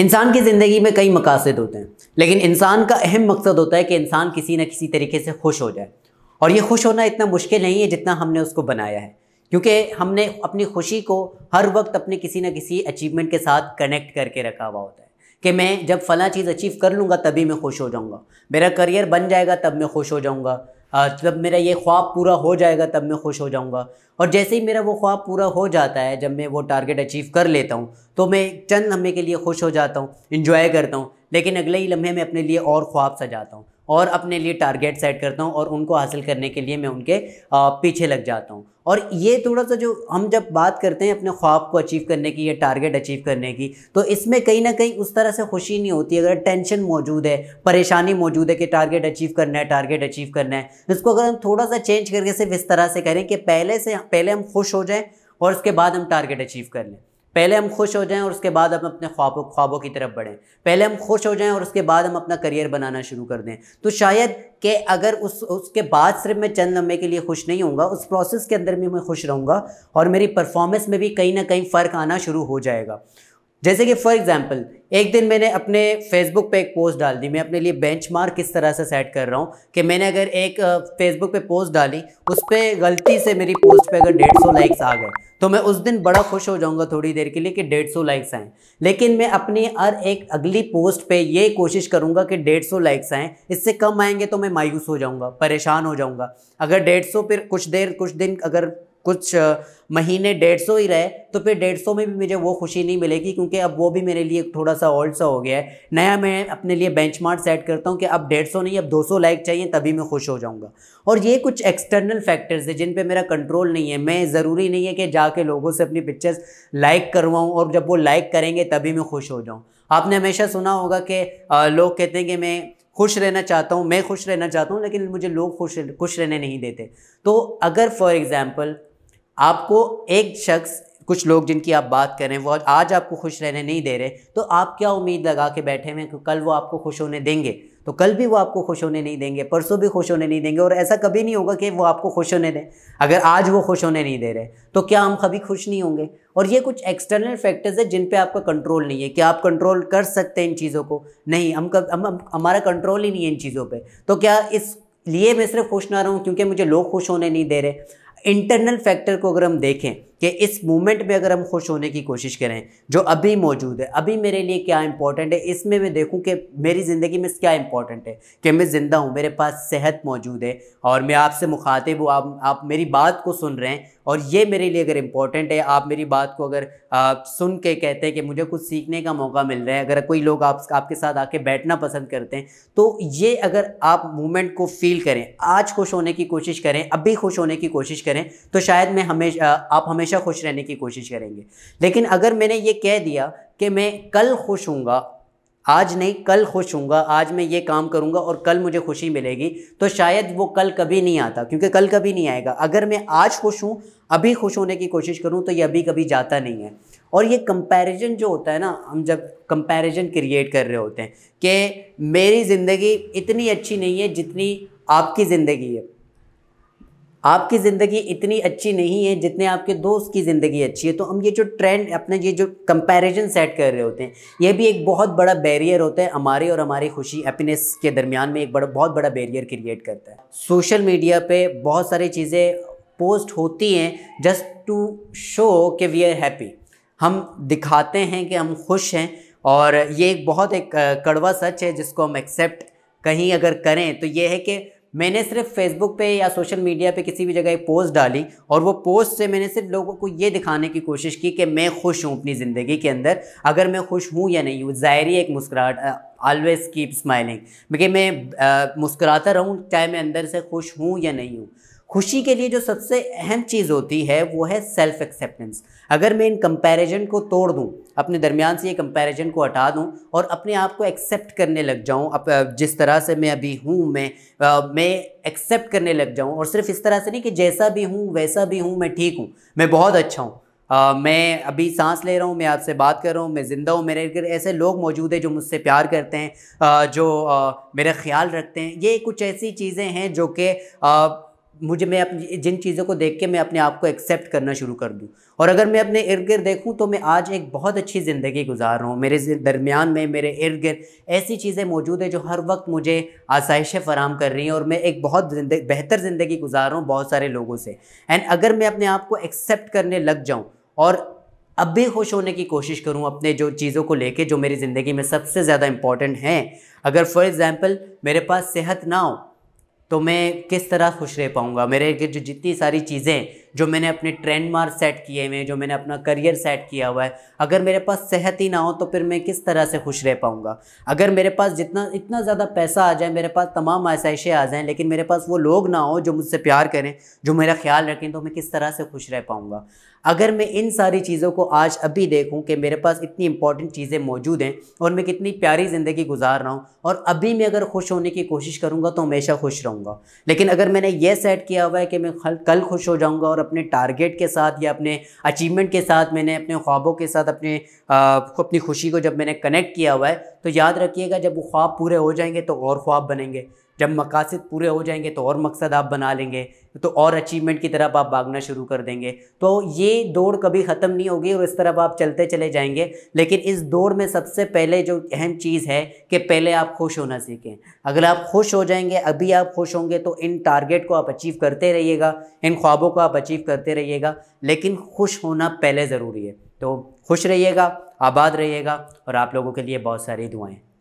इंसान की ज़िंदगी में कई मकासद होते हैं लेकिन इंसान का अहम मकसद होता है कि इंसान किसी न किसी तरीके से खुश हो जाए और ये खुश होना इतना मुश्किल नहीं है जितना हमने उसको बनाया है क्योंकि हमने अपनी खुशी को हर वक्त अपने किसी न किसी अचीवमेंट के साथ कनेक्ट करके रखा हुआ होता है कि मैं जब फ़ला चीज़ अचीव कर लूँगा तभी मैं खुश हो जाऊँगा मेरा करियर बन जाएगा तब मैं खुश हो जाऊँगा जब मेरा ये ख्वाब पूरा हो जाएगा तब मैं खुश हो जाऊँगा और जैसे ही मेरा वो ख्वाब पूरा हो जाता है जब मैं वो टारगेट अचीव कर लेता हूँ तो मैं चंद लम्हे के लिए खुश हो जाता हूँ इन्जॉय करता हूँ लेकिन अगले ही लम्हे में अपने लिए और ख्वाब सजाता हूँ और अपने लिए टारगेट सेट करता हूँ और उनको हासिल करने के लिए मैं उनके पीछे लग जाता हूँ और ये थोड़ा सा जो हम जब बात करते हैं अपने ख्वाब को अचीव करने की या टारगेट अचीव करने की तो इसमें कहीं ना कहीं उस तरह से खुशी नहीं होती अगर टेंशन मौजूद है परेशानी मौजूद है कि टारगेट अचीव करना है टारगेट अचीव करना है तो इसको अगर हम थोड़ा सा चेंज करके सिर्फ इस तरह से करें कि पहले से पहले हम खुश हो जाएँ और उसके बाद हम टारगेट अचीव कर लें पहले हम खुश हो जाएं और उसके बाद हम अपने ख्वाबों ख्वाबों की तरफ बढ़ें पहले हम खुश हो जाएं और उसके बाद हम अपना करियर बनाना शुरू कर दें तो शायद कि अगर उस उसके बाद सिर्फ मैं चंद लम्बे के लिए खुश नहीं होऊंगा उस प्रोसेस के अंदर भी मैं खुश रहूँगा और मेरी परफॉर्मेंस में भी कहीं ना कहीं फ़र्क आना शुरू हो जाएगा जैसे कि फॉर एग्जाम्पल एक दिन मैंने अपने फेसबुक पे एक पोस्ट डाल दी मैं अपने लिए बेंचमार्क किस तरह से सेट कर रहा हूँ कि मैंने अगर एक फेसबुक पे पोस्ट डाली उस पर गलती से मेरी पोस्ट पे अगर डेढ़ सौ लाइक्स आ गए तो मैं उस दिन बड़ा खुश हो जाऊँगा थोड़ी देर के लिए कि डेढ़ सौ लाइक्स आएँ लेकिन मैं अपनी हर एक अगली पोस्ट पर ये कोशिश करूँगा कि डेढ़ सौ लाइक्स आएँ इससे कम आएंगे तो मैं मायूस हो जाऊँगा परेशान हो जाऊँगा अगर डेढ़ सौ फिर कुछ देर कुछ दिन अगर कुछ महीने डेढ़ सौ ही रहे तो फिर डेढ़ सौ में भी मुझे वो खुशी नहीं मिलेगी क्योंकि अब वो भी मेरे लिए थोड़ा सा ओल्ड सा हो गया है नया मैं अपने लिए मार्क सेट करता हूँ कि अब डेढ़ सौ नहीं अब दो सौ लाइक चाहिए तभी मैं खुश हो जाऊँगा और ये कुछ एक्सटर्नल फैक्टर्स है जिन पर मेरा कंट्रोल नहीं है मैं ज़रूरी नहीं है कि जाके लोगों से अपनी पिक्चर्स लाइक करवाऊँ और जब वो लाइक करेंगे तभी मैं खुश हो जाऊँ आपने हमेशा सुना होगा कि लोग कहते हैं कि मैं खुश रहना चाहता हूँ मैं खुश रहना चाहता हूँ लेकिन मुझे लोग खुश खुश रहने नहीं देते तो अगर फॉर एग्ज़ाम्पल आपको एक शख्स कुछ लोग जिनकी आप बात करें वो आज आपको खुश रहने नहीं दे रहे तो आप क्या उम्मीद लगा के बैठे हैं कि कल वो आपको खुश होने देंगे तो कल भी वो आपको खुश होने नहीं देंगे परसों भी खुश होने नहीं देंगे और ऐसा कभी नहीं होगा कि वो आपको खुश होने दें अगर आज वो खुश होने नहीं दे रहे तो क्या हम कभी खुश नहीं होंगे और ये कुछ एक्सटर्नल फैक्टर्स है जिन पे आपका कंट्रोल नहीं है क्या आप कंट्रोल कर सकते हैं इन चीज़ों को नहीं हम कब हम, हमारा कंट्रोल ही नहीं है इन चीज़ों पर तो क्या इस लिए मैं सिर्फ खुश ना रहा हूँ क्योंकि मुझे लोग खुश होने नहीं दे रहे इंटरनल फैक्टर को अगर हम देखें कि इस मोमेंट में अगर हम खुश होने की कोशिश करें जो अभी मौजूद है अभी मेरे लिए क्या इंपॉर्टेंट है इसमें मैं देखूं कि मेरी ज़िंदगी में क्या इंपॉर्टेंट है कि मैं ज़िंदा हूं मेरे पास सेहत मौजूद है और मैं आपसे मुखातिब हूँ आप आप मेरी बात को सुन रहे हैं और ये मेरे लिए अगर इम्पॉर्टेंट है आप मेरी बात को अगर आप सुन के कहते हैं कि मुझे कुछ सीखने का मौका मिल रहा है अगर कोई लोग आप आपके साथ आके बैठना पसंद करते हैं तो ये अगर आप मूवमेंट को फील करें आज खुश होने की कोशिश करें अभी खुश होने की कोशिश करें तो शायद मैं हमेशा आप हमेशा हमेशा खुश रहने की कोशिश करेंगे लेकिन अगर मैंने ये कह दिया कि मैं कल खुश हूँ आज नहीं कल खुश हूँ आज मैं ये काम करूँगा और कल मुझे खुशी मिलेगी तो शायद वो कल कभी नहीं आता क्योंकि कल कभी नहीं आएगा अगर मैं आज खुश हूँ अभी खुश होने की कोशिश करूँ तो ये अभी कभी जाता नहीं है और ये कंपैरिजन जो होता है ना हम जब कंपैरिजन क्रिएट कर रहे होते हैं कि मेरी ज़िंदगी इतनी अच्छी नहीं है जितनी आपकी ज़िंदगी है आपकी ज़िंदगी इतनी अच्छी नहीं है जितने आपके दोस्त की ज़िंदगी अच्छी है तो हम ये जो ट्रेंड अपने ये जो कंपैरिजन सेट कर रहे होते हैं ये भी एक बहुत बड़ा बैरियर होता है हमारे और हमारी खुशी हैप्पीनेस के दरमियान में एक बड़ा बहुत बड़ा बैरियर क्रिएट करता है सोशल मीडिया पे बहुत सारी चीज़ें पोस्ट होती हैं जस्ट टू शो कि वी आर हैप्पी हम दिखाते हैं कि हम खुश हैं और ये एक बहुत एक कड़वा सच है जिसको हम एक्सेप्ट कहीं अगर करें तो ये है कि मैंने सिर्फ फेसबुक पे या सोशल मीडिया पे किसी भी जगह एक पोस्ट डाली और वो पोस्ट से मैंने सिर्फ लोगों को ये दिखाने की कोशिश की कि मैं खुश हूँ अपनी ज़िंदगी के अंदर अगर मैं खुश हूँ या नहीं हूँ ज़ाहरी एक मुस्कुराहट ऑलवेज कीप स्माइलिंग क्योंकि मैं मुस्कुराता रहूँ चाहे मैं अंदर से खुश हूँ या नहीं हूँ खुशी के लिए जो सबसे अहम चीज़ होती है वो है सेल्फ एक्सेप्टेंस अगर मैं इन कंपैरिजन को तोड़ दूँ अपने दरमियान से ये कंपैरिजन को हटा दूँ और अपने आप को एक्सेप्ट करने लग जाऊँ अब जिस तरह से मैं अभी हूँ मैं आ, मैं एक्सेप्ट करने लग जाऊँ और सिर्फ इस तरह से नहीं कि जैसा भी हूँ वैसा भी हूँ मैं ठीक हूँ मैं बहुत अच्छा हूँ मैं अभी सांस ले रहा हूँ मैं आपसे बात कर रहा हूँ मैं ज़िंदा हूँ मेरे ऐसे लोग मौजूद हैं जो मुझसे प्यार करते हैं जो मेरा ख्याल रखते हैं ये कुछ ऐसी चीज़ें हैं जो कि मुझे मैं अपनी जिन चीज़ों को देख के मैं अपने आप को एक्सेप्ट करना शुरू कर दूँ और अगर मैं अपने इर्द गिर्द देखूँ तो मैं आज एक बहुत अच्छी ज़िंदगी गुजार रहा हूँ मेरे दरमियान में मेरे इर्द गिर्द ऐसी चीज़ें मौजूद है जो हर वक्त मुझे आसाइशें फराम कर रही हैं और मैं एक बहुत बेहतर ज़िंदगी गुजार रहा हूँ बहुत सारे लोगों से एंड अगर मैं अपने आप को एक्सेप्ट करने लग जाऊँ और अब भी खुश होने की कोशिश करूँ अपने जो चीज़ों को लेके जो मेरी ज़िंदगी में सबसे ज़्यादा इंपॉर्टेंट हैं अगर फॉर एग्ज़ाम्पल मेरे पास सेहत ना हो तो मैं किस तरह खुश रह पाऊँगा मेरे जो जितनी सारी चीज़ें जो मैंने अपने ट्रेंड मार्क सेट किए हुए हैं जो मैंने अपना करियर सेट किया हुआ है अगर मेरे पास सेहत ही ना हो तो फिर मैं किस तरह से खुश रह पाऊँगा अगर मेरे पास जितना इतना ज़्यादा पैसा आ जाए मेरे पास तमाम आसाइशें आ जाएँ लेकिन मेरे पास वो लोग ना हो जो मुझसे प्यार करें जो मेरा ख्याल रखें तो मैं किस तरह से खुश रह पाऊँगा अगर मैं इन सारी चीज़ों को आज अभी देखूं कि मेरे पास इतनी इंपॉर्टेंट चीज़ें मौजूद हैं और मैं कितनी प्यारी ज़िंदगी गुजार रहा हूं और अभी मैं अगर खुश होने की कोशिश करूंगा तो हमेशा खुश रहूंगा लेकिन अगर मैंने ये सेट किया हुआ है कि मैं कल खुश हो जाऊंगा और अपने टारगेट के साथ या अपने अचीवमेंट के साथ मैंने अपने ख्वाबों के साथ अपने अपनी खुशी को जब मैंने कनेक्ट किया हुआ है तो याद रखिएगा जब वो ख्वाब पूरे हो जाएंगे तो और ख्वाब बनेंगे जब मकासद पूरे हो जाएंगे तो और मकसद आप बना लेंगे तो और अचीवमेंट की तरफ आप भागना शुरू कर देंगे तो ये दौड़ कभी ख़त्म नहीं होगी और इस तरफ आप चलते चले जाएंगे लेकिन इस दौड़ में सबसे पहले जो अहम चीज़ है कि पहले आप खुश होना सीखें अगर आप खुश हो जाएंगे अभी आप खुश होंगे तो इन टारगेट को आप अचीव करते रहिएगा इन ख्वाबों को आप अचीव करते रहिएगा लेकिन खुश होना पहले ज़रूरी है तो खुश रहिएगा आबाद रहिएगा और आप लोगों के लिए बहुत सारी दुआएँ